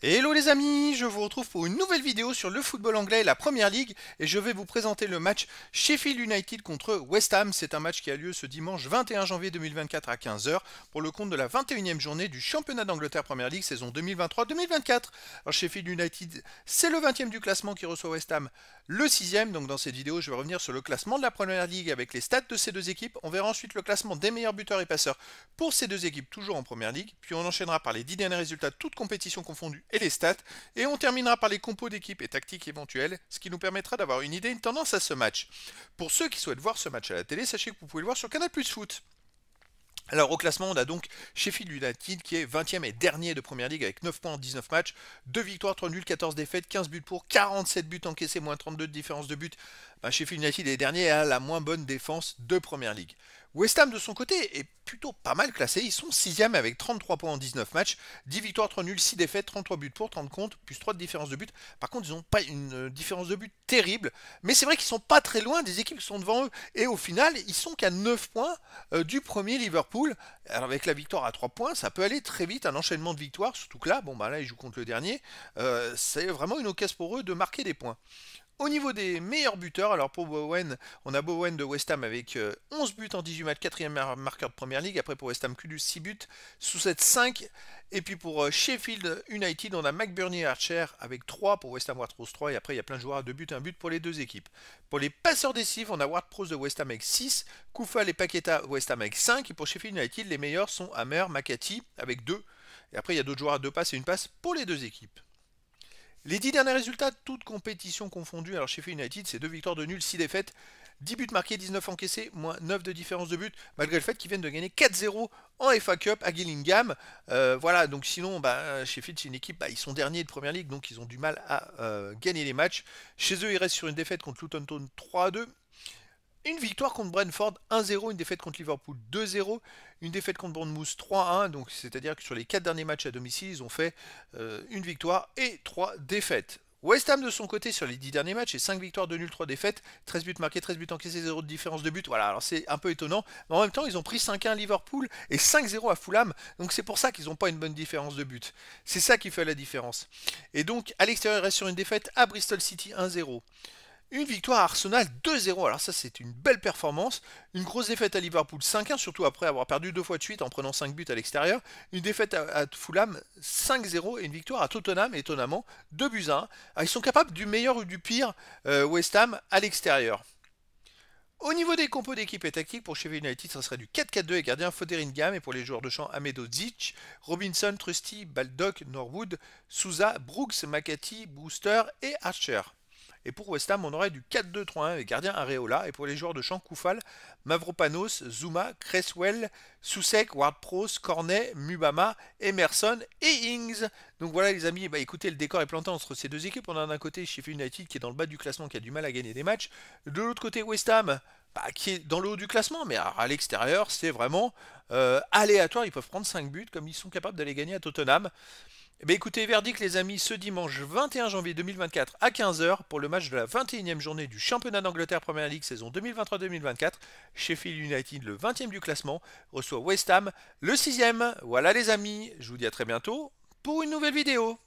Hello les amis, je vous retrouve pour une nouvelle vidéo sur le football anglais et la première ligue et je vais vous présenter le match Sheffield United contre West Ham. C'est un match qui a lieu ce dimanche 21 janvier 2024 à 15h pour le compte de la 21e journée du championnat d'Angleterre Première Ligue saison 2023-2024. Alors Sheffield United, c'est le 20e du classement qui reçoit West Ham, le 6e. Donc dans cette vidéo, je vais revenir sur le classement de la première ligue avec les stats de ces deux équipes. On verra ensuite le classement des meilleurs buteurs et passeurs pour ces deux équipes toujours en première ligue. Puis on enchaînera par les 10 derniers résultats toutes compétitions confondues et les stats, et on terminera par les compos d'équipe et tactiques éventuelles, ce qui nous permettra d'avoir une idée et une tendance à ce match. Pour ceux qui souhaitent voir ce match à la télé, sachez que vous pouvez le voir sur Canal Plus Foot. Alors au classement, on a donc Sheffield United qui est 20e et dernier de Première Ligue avec 9 points en 19 matchs, 2 victoires, 3 nuls, 14 défaites, 15 buts pour, 47 buts encaissés, moins 32 de différence de but. Bah, Sheffield United est dernier et a la moins bonne défense de Première Ligue. West Ham de son côté est plutôt pas mal classé, ils sont 6e avec 33 points en 19 matchs, 10 victoires, 3 nuls, 6 défaites, 33 buts pour, 30 comptes, plus 3 de différence de but. Par contre, ils n'ont pas une euh, différence de but terrible, mais c'est vrai qu'ils sont pas très loin des équipes qui sont devant eux, et au final, ils sont qu'à 9 points euh, du premier Liverpool alors avec la victoire à 3 points, ça peut aller très vite, un enchaînement de victoires, surtout que là, bon bah là ils jouent contre le dernier, euh, c'est vraiment une occasion pour eux de marquer des points. Au niveau des meilleurs buteurs, alors pour Bowen, on a Bowen de West Ham avec 11 euh, buts en 18 matchs, 4 marqueur de Première Ligue. Après pour West Ham, Kudus 6 buts, sous 7 5. Et puis pour euh, Sheffield United, on a McBurney Archer avec 3 pour West Ham ward 3. Et après, il y a plein de joueurs à 2 buts, 1 but pour les deux équipes. Pour les passeurs décisifs, on a ward de West Ham avec 6, Koufal et Paqueta West Ham avec 5. Et pour Sheffield United, les meilleurs sont Hammer, Makati avec 2. Et après, il y a d'autres joueurs à 2 passes et 1 passe pour les deux équipes. Les 10 derniers résultats, toutes compétitions confondues. Alors chez United, c'est 2 victoires, de nul, 6 défaites, 10 buts marqués, 19 encaissés, moins 9 de différence de but, malgré le fait qu'ils viennent de gagner 4-0 en FA Cup à Gillingham. Euh, voilà, donc sinon, bah, Sheffield, c'est une équipe, bah, ils sont derniers de première ligue, donc ils ont du mal à euh, gagner les matchs. Chez eux, ils restent sur une défaite contre Luton Town 3-2. Une victoire contre Brentford 1-0, une défaite contre Liverpool 2-0, une défaite contre Bournemouth 3-1. Donc c'est-à-dire que sur les 4 derniers matchs à domicile, ils ont fait euh, une victoire et 3 défaites. West Ham de son côté sur les 10 derniers matchs, et 5 victoires, de nuls, 3 défaites, 13 buts marqués, 13 buts encaissés, 0 de différence de but. Voilà, alors c'est un peu étonnant, mais en même temps, ils ont pris 5-1 à Liverpool et 5-0 à Fulham, donc c'est pour ça qu'ils n'ont pas une bonne différence de but. C'est ça qui fait la différence. Et donc, à l'extérieur, il reste sur une défaite à Bristol City 1-0. Une victoire à Arsenal 2-0, alors ça c'est une belle performance. Une grosse défaite à Liverpool 5-1, surtout après avoir perdu deux fois de suite en prenant 5 buts à l'extérieur. Une défaite à, Fulham 5-0 et une victoire à Tottenham, étonnamment, 2 buts 1. Ah, ils sont capables du meilleur ou du pire euh, West Ham à l'extérieur. Au niveau des compos d'équipe et tactique, pour Sheffield United, ça serait du 4-4-2 et gardien Foderingham, et pour les joueurs de champ, Amedo Zic, Robinson, Trusty, Baldock, Norwood, Souza, Brooks, Makati, Booster et Archer. Et pour West Ham, on aurait du 4-2-3-1 avec gardien Areola. Et pour les joueurs de champ, Koufal, Mavropanos, Zuma, Cresswell, Sousek, Ward-Prowse, Cornet, Mubama, Emerson et Ings. Donc voilà les amis, bah écoutez, le décor est planté entre ces deux équipes. On a d'un côté Sheffield United qui est dans le bas du classement, qui a du mal à gagner des matchs. De l'autre côté, West Ham, bah, qui est dans le haut du classement, mais à, l'extérieur, c'est vraiment euh, aléatoire. Ils peuvent prendre 5 buts comme ils sont capables d'aller gagner à Tottenham. Eh ben, écoutez, verdict les amis, ce dimanche 21 janvier 2024 à 15h pour le match de la 21e journée du championnat d'Angleterre Première League saison 2023-2024. Sheffield United, le 20e du classement, reçoit West Ham, le 6e. Voilà les amis, je vous dis à très bientôt pour une nouvelle vidéo.